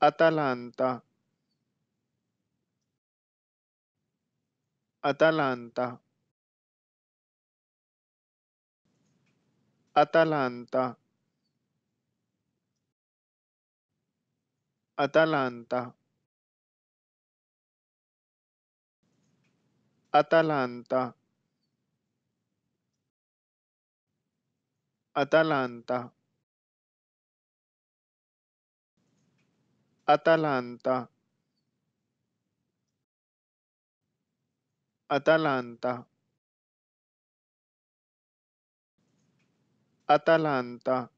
Atalanta Atalanta Atalanta Atalanta Atalanta Atalanta Atalanta Atalanta Atalanta